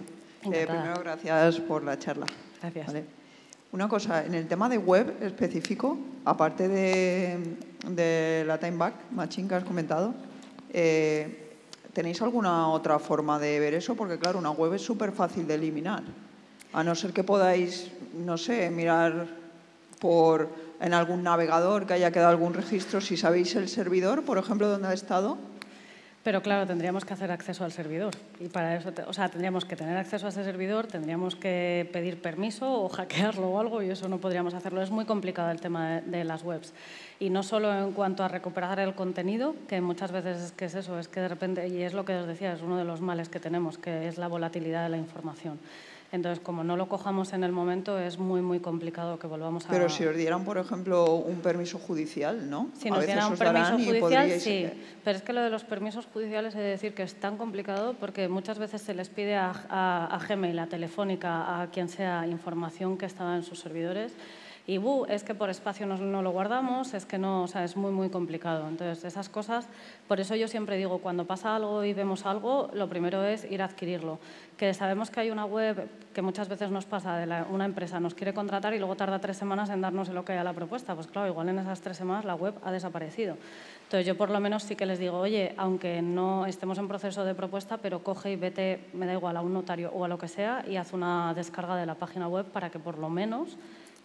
S1: Eh, primero gracias por la charla. Gracias. Una cosa, en el tema de web específico, aparte de, la time back, Machín, que has comentado, eh, ¿tenéis alguna otra forma de ver eso? Porque claro, una web es súper fácil de eliminar, a no ser que podáis, no sé, mirar en algún navegador que haya quedado algún registro, si sabéis el servidor, por ejemplo, donde ha estado,
S2: pero claro, tendríamos que hacer acceso al servidor. Y para eso, o sea, tendríamos que tener acceso a ese servidor, tendríamos que pedir permiso o hackearlo o algo, y eso no podríamos hacerlo. Es muy complicado el tema de, las webs. Y no solo en cuanto a recuperar el contenido, que muchas veces es que es eso, es que de repente, y es lo que os decía, es uno de los males que tenemos, que es la volatilidad de la información. Entonces, como no lo cojamos en el momento, es muy, muy complicado que volvamos a... Pero si os dieran,
S1: por ejemplo, un permiso judicial, ¿no? Si nos dieran un permiso judicial, sí. Eh,
S2: Pero es que lo de los permisos judiciales, es decir, que es tan complicado porque muchas veces se les pide a, a, a Gmail, a Telefónica, a quien sea, información que estaba en sus servidores y buh, es que por espacio no, lo guardamos, es que no, o sea, es muy, muy complicado. Entonces, esas cosas, por eso yo siempre digo, cuando pasa algo y vemos algo, lo primero es ir a adquirirlo. Que sabemos que hay una web que muchas veces nos pasa, de una empresa nos quiere contratar y luego tarda tres semanas en darnos lo que haya la propuesta. Pues claro, igual en esas tres semanas la web ha desaparecido. Entonces, yo por lo menos sí que les digo, oye, aunque no estemos en proceso de propuesta, pero coge y vete, me da igual, a un notario o a lo que sea y haz una descarga de la página web para que por lo menos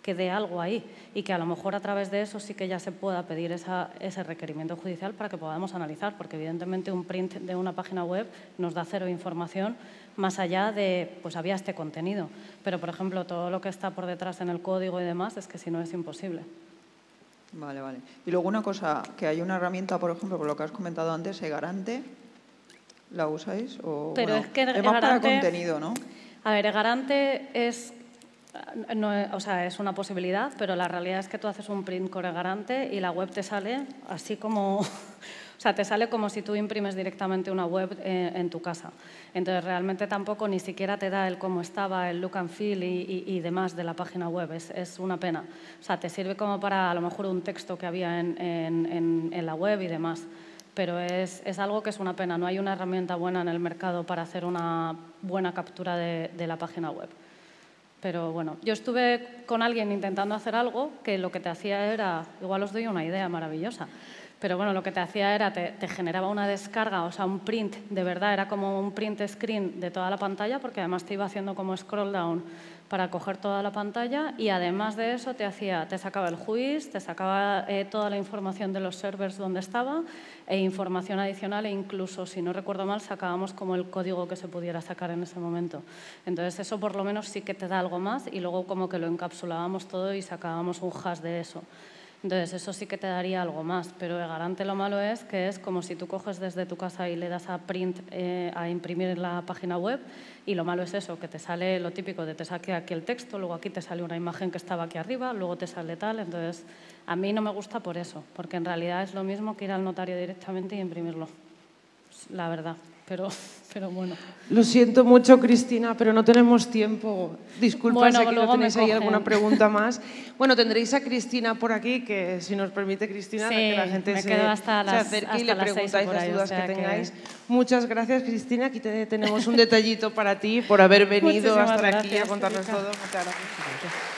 S2: que dé algo ahí y que a lo mejor a través de eso sí que ya se pueda pedir ese requerimiento judicial para que podamos analizar, porque evidentemente un print de una página web nos da cero información más allá de, pues había este contenido, pero por ejemplo todo lo que está por detrás en el código y demás es que si no es
S1: imposible. Vale, vale. Y luego una cosa, que hay una herramienta, por ejemplo, por lo que has comentado antes, E-Garante ¿la usáis? O, pero es que es para contenido, ¿no?
S2: A ver, E-Garante es Ah, no, eh, o sea, es una posibilidad, pero la realidad es que tú haces un print core garante y la web te sale así como... O sea, te sale como si tú imprimes directamente una web eh, en tu casa. Entonces, realmente tampoco ni siquiera te da el cómo estaba, el look and feel y, demás de la página web. Es, una pena. O sea, te sirve como para a lo mejor un texto que había en, la web y demás. Pero es, algo que es una pena. No hay una herramienta buena en el mercado para hacer una buena captura de la página web. Pero bueno, yo estuve con alguien intentando hacer algo que lo que te hacía era, igual os doy una idea maravillosa, pero bueno, lo que te hacía era, te, generaba una descarga, o sea, un print, de verdad, era como un print screen de toda la pantalla, porque además te iba haciendo como scroll down para coger toda la pantalla y además de eso te hacía, te sacaba el juiz, te sacaba eh, toda la información de los servers donde estaba e información adicional e incluso, si no recuerdo mal, sacábamos como el código que se pudiera sacar en ese momento. Entonces eso por lo menos sí que te da algo más y luego como que lo encapsulábamos todo y sacábamos un hash de eso. Entonces, eso sí que te daría algo más, pero el garante lo malo es que es como si tú coges desde tu casa y le das a print, eh, a imprimir la página web, y lo malo es eso, que te sale lo típico de te saque aquí el texto, luego aquí te sale una imagen que estaba aquí arriba, luego te sale tal, entonces a mí no me gusta por eso, porque en realidad es lo mismo que ir al notario directamente y imprimirlo, la verdad, pero... bueno.
S1: Lo siento mucho, Cristina, pero no tenemos tiempo. Disculpa bueno, si no tenéis ahí alguna pregunta más. Bueno, tendréis a Cristina por aquí, que si nos permite, Cristina, que la gente se, acerque y le preguntáis las dudas que tengáis. Muchas gracias, Cristina. Aquí tenemos un detallito para ti por haber venido hasta aquí a contarnos todo.